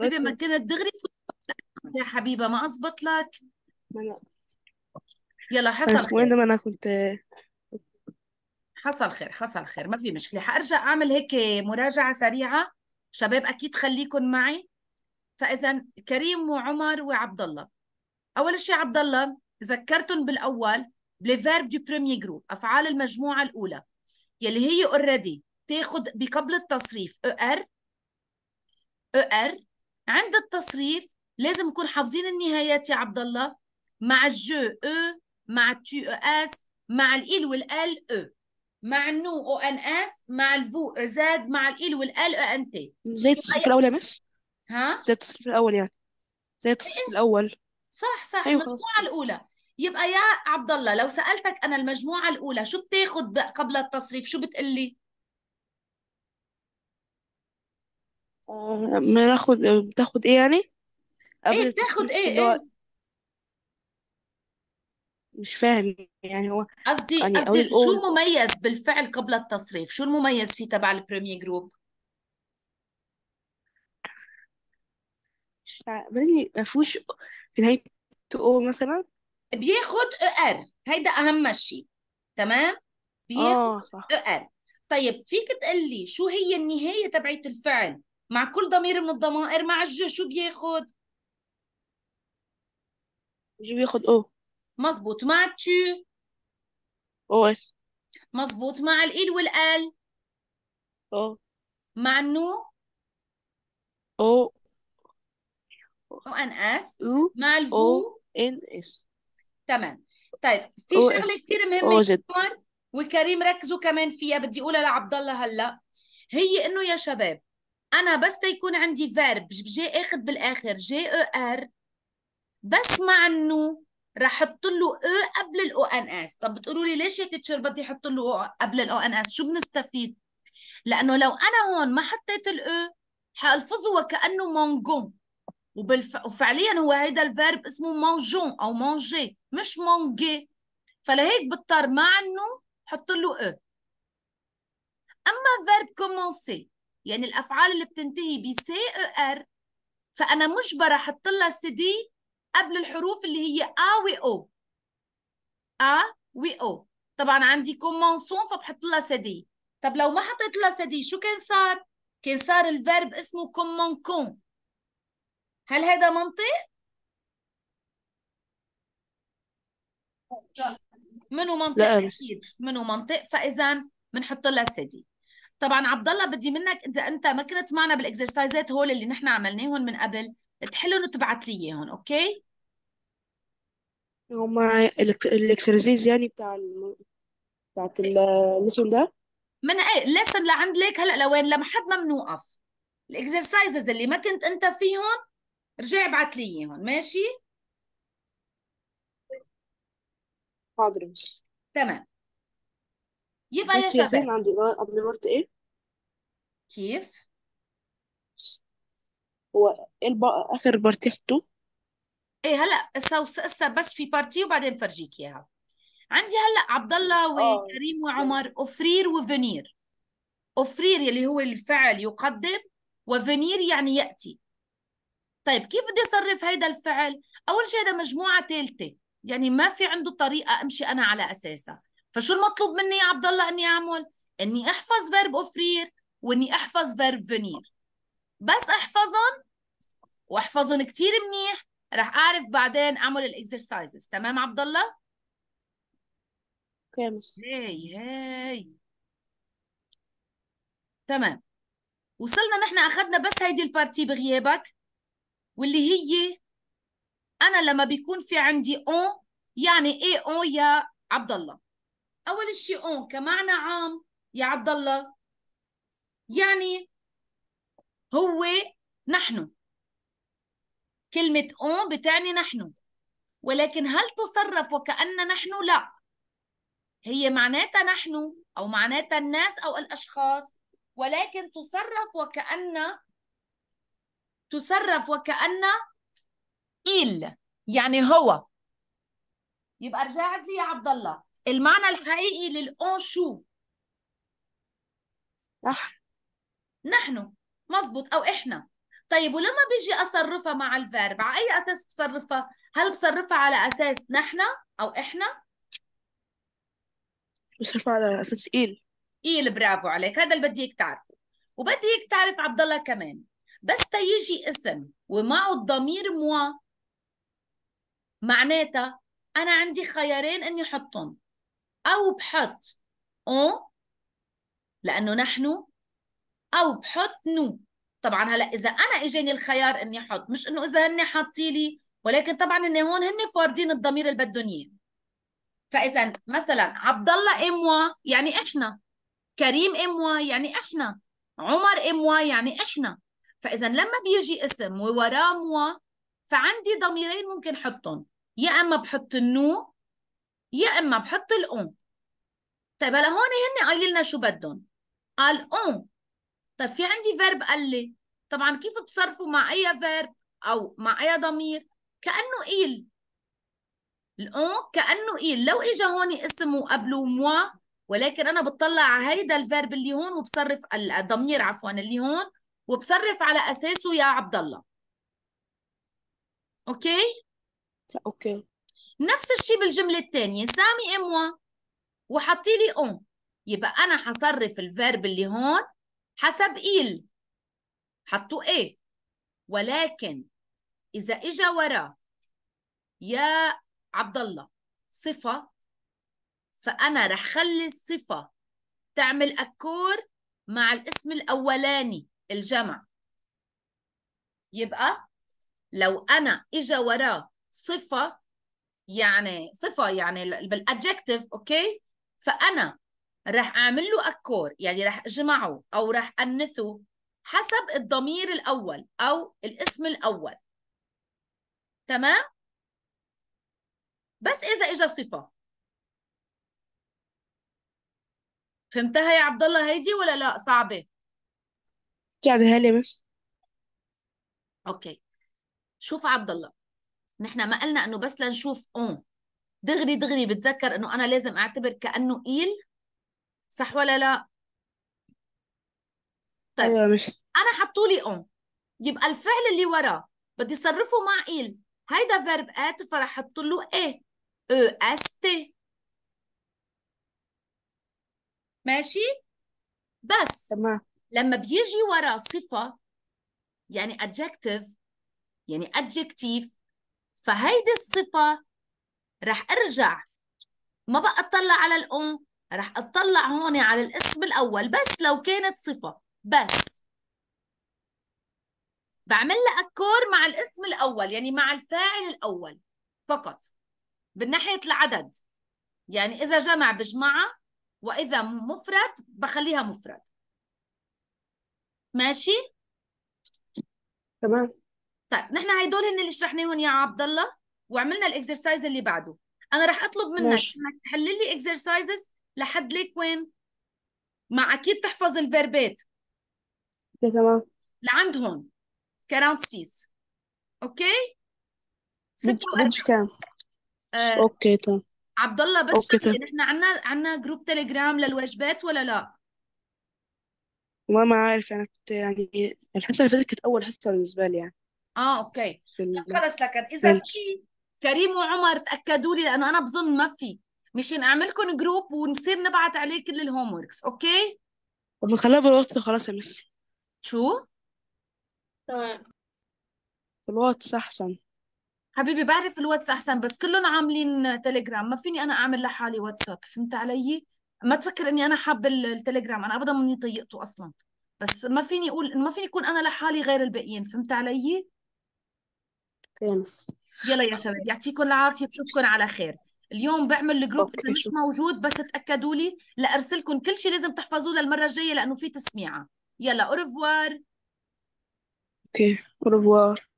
بيبي ما كنت دغري يا حبيبه ما اصبت لك يلا حصل خير وين ما انا كنت حصل خير حصل خير ما في مشكله حارجع اعمل هيك مراجعه سريعه شباب اكيد خليكم معي فاذا كريم وعمر وعبد الله اول شيء عبد الله ذكرتهم بالاول فيرب دو بريمي جروب افعال المجموعه الاولى يلي هي اوريدي تاخذ بقبل التصريف او ار او ار عند التصريف لازم نكون حافظين النهايات يا عبد الله مع الجو او مع التو او اس مع الال والال او مع النو او ان اس مع الفو او زاد مع الال والال او ان تي زي التصريف طيب. الاول يا مش ها زي التصريف الاول يعني زي التصريف إيه. الاول صح صح أيوة. المجموعه الاولى يبقى يا عبد الله لو سالتك انا المجموعه الاولى شو بتاخد قبل التصريف شو بتقلي بناخد بتاخد ايه يعني إيه، قبل ايه بتاخد التكليف ايه اللي هو ايه مش فاهم يعني هو قصدي يعني قصدي اقول شو الاول المميز بالفعل قبل التصريف شو المميز فيه تبع البريمير جروب مش عارف- ما فيهوش في نهاية او مثلا بياخد ار هيدا اهم شيء تمام بياخد اه صح ار طيب فيك تقلي شو هي النهاية تبعت الفعل مع كل ضمير من الضمائر مع الج شو بياخد؟ جو بياخد او مزبوط مع تو او اس مزبوط مع الال والال او مع النو او او ان اس مع الفو او ان اس تمام طيب في شغله كثير مهمه كمان وكريم ركزوا كمان فيها بدي اقولها لعبد الله هلا هي انه يا شباب انا بس تيكون عندي فيرب جي اخذ بالاخر جي او ار بس مع النو رح احط له او قبل الاو ان اس طب بتقولوا لي ليش يا تيتشر بدي احط له قبل الاو ان اس شو بنستفيد لانه لو انا هون ما حطيت الاو حالفظه وكانه مونجون وبالف... وفعليا هو هيدا الفيرب اسمه مونجون او مونجي مش مونجي فلهيك بضطر مع النو حط له او اما فيرب كومونسي يعني الافعال اللي بتنتهي ب سي ار فانا مجبره احط لها سي دي قبل الحروف اللي هي ا و او ا و او طبعا عندي كومونسون فبحط لها سي دي طب لو ما حطيت لها سي دي شو كان صار كان صار الفيرب اسمه كومونكون هل هذا منطق منو منطق اكيد منو منطق فاذا بنحط لها سي دي طبعا عبد الله بدي منك انت انت ما كنت معنا بالاكسرسايزات هول اللي نحن عملناهم من قبل تحلهم وتبعث لي اياهم اوكي هما الاكسرسايز يعني بتاع الم... بتاعت الليسون ده من ايه الليسون لعند ليك هلا لوين لما حد ما بنوقف الاكسرسايزز اللي ما كنت انت فيهم رجع ابعث لي اياهم ماشي حاضر تمام يبقى يا بصي يا شباب فين عند قبل مرت ايه كيف هو ايه اخر بارتي خدته ايه هلا هسه هسه بس في بارتي وبعدين فرجيك اياها عندي هلا عبد الله آه، وكريم وعمر اوفرير وفنير اوفرير اللي هو الفعل يقدم وفنير يعني ياتي طيب كيف بدي اصرف هيدا الفعل اول شيء هذا مجموعه ثالثه يعني ما في عنده طريقه امشي انا على اساسها فشو المطلوب مني يا عبد الله اني اعمل؟ اني احفظ فيرب اوفرير واني احفظ فيرب فينير بس احفظهم واحفظهم كثير منيح رح اعرف بعدين اعمل الاكسرسايزز تمام عبد الله؟ اوكي هاي هاي تمام وصلنا نحن اخذنا بس هيدي البارتي بغيابك واللي هي انا لما بيكون في عندي اون يعني ايه اون يا عبد الله اول شيء اون كمعنى عام يا عبد الله يعني هو نحن كلمة اون بتعني نحن ولكن هل تصرف وكأن نحن؟ لا هي معناتها نحن أو معناتها الناس أو الأشخاص ولكن تصرف وكأن تصرف وكأن إل يعني هو يبقى رجعت لي يا عبد الله المعنى الحقيقي للأون شو صح نحن مزبوط أو إحنا طيب ولما بيجي أصرفها مع الفيرب على أي أساس بصرفها هل بصرفها على أساس نحن أو إحنا بصرفها على أساس إيل إيل برافو عليك هذا اللي بدي إياك تعرفه وبدي إياك تعرف عبد الله كمان بس تيجي اسم ومعه الضمير موا معناتها أنا عندي خيارين إني أحطهم أو بحط أون لأنه نحن أو بحط نو طبعا هلا إذا أنا إجاني الخيار إني أحط مش إنه إذا هن حاطي لي ولكن طبعا إن هون هن فاردين الضمير اللي بدهم إياه فإذا مثلا عبد الله إموا يعني إحنا كريم إموا يعني إحنا عمر إموا يعني إحنا فإذا لما بيجي اسم ووراه موا فعندي ضميرين ممكن حطهم يا اما بحط النو يا اما بحط الاون طيب هلا هون هن قايل لنا شو بدهم قال اون طيب في عندي فيرب قال لي طبعا كيف بصرفه مع اي فيرب او مع اي ضمير كانه قيل الاون كانه قيل لو اجى هون اسم وقبله موا ولكن انا بطلع على هيدا الفيرب اللي هون وبصرف الضمير عفوا اللي هون وبصرف على اساسه يا عبد الله اوكي اوكي نفس الشيء بالجمله الثانيه سامي اموا وحطي لي اون يبقى انا هصرف الفيرب اللي هون حسب إيل حطوا إيه ولكن إذا إجا وراه يا عبد الله صفة فأنا رح خلي الصفة تعمل أكور مع الاسم الأولاني الجمع يبقى لو أنا إجا وراه صفة يعني صفة يعني بالأدجكتيف أوكي فانا رح اعمل له اكور يعني رح اجمعه او رح انثه حسب الضمير الاول او الاسم الاول تمام بس اذا اجى صفه فهمتها يا عبد الله هيدي ولا لا صعبه قاعده هلا بس اوكي شوف عبد الله نحن ما قلنا انه بس لنشوف اون دغري دغري بتذكر انه انا لازم اعتبر كانه قيل صح ولا لا طيب ايوه مش انا حطوا لي اون يبقى الفعل اللي وراه بدي صرفه مع قيل هيدا فيرب ات فرح احط له اي او اس تي ماشي بس تمام لما بيجي وراه صفه يعني adjective يعني adjective فهيدي الصفه رح ارجع ما بقى اطلع على الام رح اطلع هون على الاسم الاول بس لو كانت صفه بس بعمل لها اكور مع الاسم الاول يعني مع الفاعل الاول فقط بالناحيه العدد يعني اذا جمع بجمعها واذا مفرد بخليها مفرد ماشي تمام طيب نحن هيدول هن اللي شرحناهم يا عبد الله وعملنا الاكسرسايز اللي بعده انا راح اطلب منك انك تحلل لي اكسرسايزز لحد ليك وين مع اكيد تحفظ الفيربات تمام لعند هون كراوند سيس اوكي 46 آه. اوكي تمام عبد الله بس نحن عنا عنا جروب تليجرام للوجبات ولا لا؟ ما ما عارف يعني كنت يعني الحصة اللي فاتت كانت أول حصة بالنسبة لي يعني اه اوكي خلص لكن إذا في كريم وعمر تاكدوا لي لانه انا بظن ما في مشان اعملكم جروب ونصير نبعت عليه كل الهوم وركس اوكي طب نخليها بالواتس خلاص يا ميسي شو تمام الواتس احسن حبيبي بعرف الواتس احسن بس كلهم عاملين تليجرام ما فيني انا اعمل لحالي واتساب فهمت علي ما تفكر اني انا حاب التليجرام انا ابدا مني طيقته اصلا بس ما فيني اقول ما فيني اكون انا لحالي غير الباقيين فهمت علي؟ كنس يلا يا شباب يعطيكم العافيه بشوفكم على خير اليوم بعمل الجروب اذا مش موجود بس تاكدوا لي لارسلكم كل شيء لازم تحفظوه للمره الجايه لانه في تسميعه يلا اورفوار اوكي اورفوار